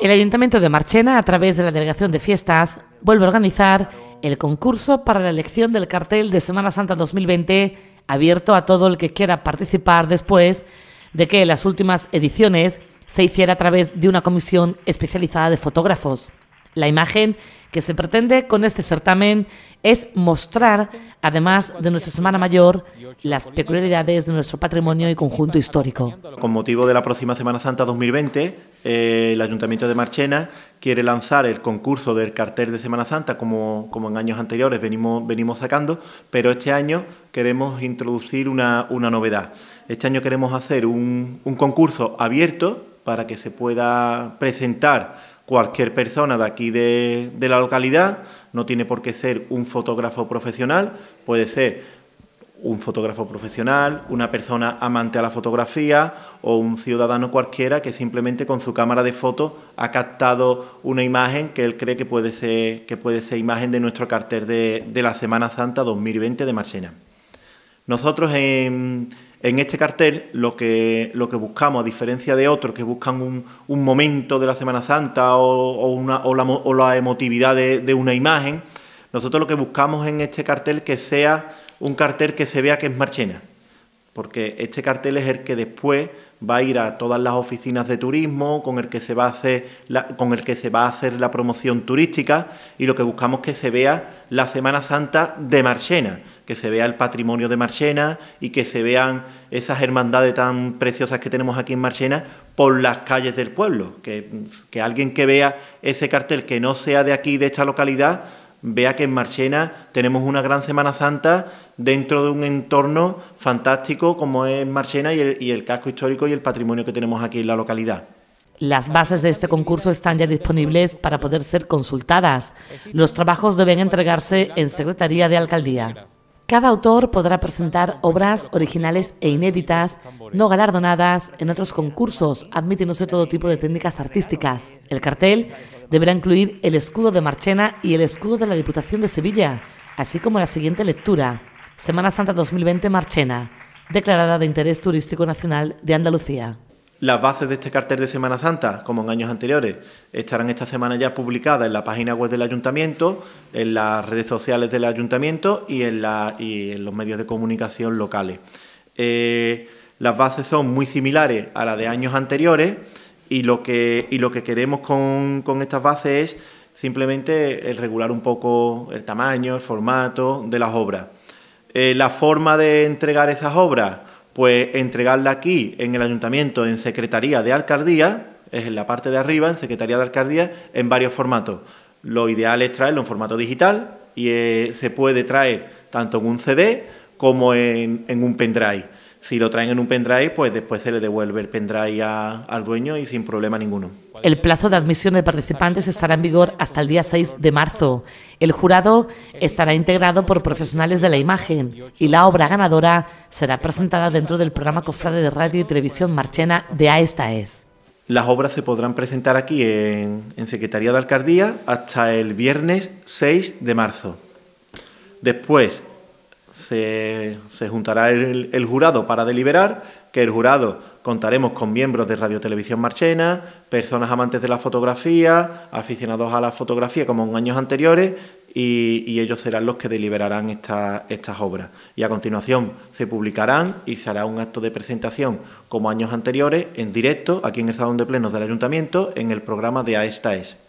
El Ayuntamiento de Marchena, a través de la Delegación de Fiestas, vuelve a organizar el concurso para la elección del cartel de Semana Santa 2020, abierto a todo el que quiera participar después de que las últimas ediciones se hiciera a través de una comisión especializada de fotógrafos. La imagen que se pretende con este certamen es mostrar, además de nuestra Semana Mayor, las peculiaridades de nuestro patrimonio y conjunto histórico. Con motivo de la próxima Semana Santa 2020, eh, el Ayuntamiento de Marchena quiere lanzar el concurso del cartel de Semana Santa, como, como en años anteriores venimos, venimos, sacando, pero este año queremos introducir una, novedad. Este año queremos hacer un, concurso abierto para que se pueda presentar cualquier persona de aquí de, de, la localidad, no tiene por qué ser un fotógrafo profesional, puede ser un fotógrafo profesional, una persona amante a la fotografía o un ciudadano cualquiera que simplemente con su cámara de fotos ha captado una imagen que él cree que puede ser, que puede ser imagen de nuestro cartel de, la Semana Santa 2020 de Marchena. Nosotros en, este cartel lo que, lo que buscamos, a diferencia de otros que buscan un, momento de la Semana Santa o, o, la, emotividad de, de una imagen, nosotros lo que buscamos en este cartel que sea un cartel que se vea que es Marchena, porque este cartel es el que después va a ir a todas las oficinas de turismo, con el que se va a hacer la, con el que se va a hacer la promoción turística y lo que buscamos que se vea la Semana Santa de Marchena, que se vea el patrimonio de Marchena y que se vean esas hermandades tan preciosas que tenemos aquí en Marchena por las calles del pueblo, que, que alguien que vea ese cartel que no sea de aquí, de esta localidad, vea que en Marchena tenemos una gran Semana Santa dentro de un entorno fantástico como es Marchena y el, casco histórico y el patrimonio que tenemos aquí en la localidad. Las bases de este concurso están ya disponibles para poder ser consultadas. Los trabajos deben entregarse en Secretaría de Alcaldía. Cada autor podrá presentar obras originales e inéditas, no galardonadas, en otros concursos, admitiéndose todo tipo de técnicas artísticas. El cartel deberá incluir el escudo de Marchena y el escudo de la Diputación de Sevilla, así como la siguiente lectura, Semana Santa 2020 Marchena, declarada de interés turístico nacional de Andalucía. Las bases de este cartel de Semana Santa, como en años anteriores, estarán esta semana ya publicadas en la página web del Ayuntamiento, en las redes sociales del Ayuntamiento y en, los medios de comunicación locales. Eh, las bases son muy similares a las de años anteriores y lo que, queremos con, estas bases es simplemente regular un poco el tamaño, el formato de las obras. Eh, la forma de entregar esas obras pues entregarla aquí en el ayuntamiento, en Secretaría de Alcaldía, es en la parte de arriba, en Secretaría de Alcaldía, en varios formatos. Lo ideal es traerlo en formato digital y eh, se puede traer tanto en un CD como en un pendrive. Si lo traen en un pendrive, pues después se le devuelve el pendrive al dueño y sin problema ninguno. El plazo de admisión de participantes estará en vigor hasta el día 6 de marzo. El jurado estará integrado por profesionales de la imagen y la obra ganadora será presentada dentro del programa Cofrade de Radio y Televisión Marchena de A Esta Es. Las obras se podrán presentar aquí en, en Secretaría de Alcaldía hasta el viernes 6 de marzo. Después, se, se juntará el, jurado para deliberar, que el jurado contaremos con miembros de Radio Televisión Marchena, personas amantes de la fotografía, aficionados a la fotografía como en años anteriores, y, ellos serán los que deliberarán estas obras. Y a continuación se publicarán y se hará un acto de presentación como años anteriores en directo aquí en el Salón de Plenos del Ayuntamiento en el programa de A Esta Es.